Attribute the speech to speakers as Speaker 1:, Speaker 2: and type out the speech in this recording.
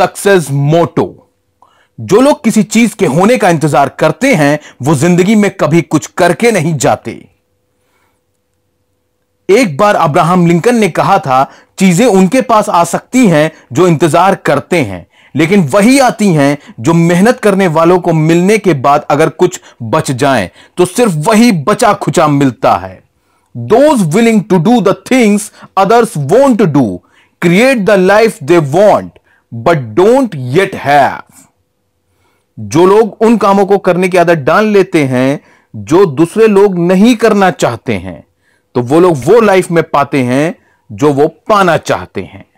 Speaker 1: success मोटो जो लोग किसी चीज के होने का इंतजार करते हैं वो जिंदगी में कभी कुछ करके नहीं जाते एक बार अब्राहम लिंकन ने कहा था चीजें उनके पास आ सकती हैं जो इंतजार करते हैं लेकिन वही आती हैं जो मेहनत करने वालों को मिलने के बाद अगर कुछ बच जाए तो सिर्फ वही बचा खुचा मिलता है those willing to do the things others to do create the life they want but don't yet have जो लोग उन कामों को करने की आदत डाल लेते हैं जो दूसरे लोग नहीं करना चाहते हैं तो वो लोग वो लाइफ में पाते हैं जो वो पाना चाहते हैं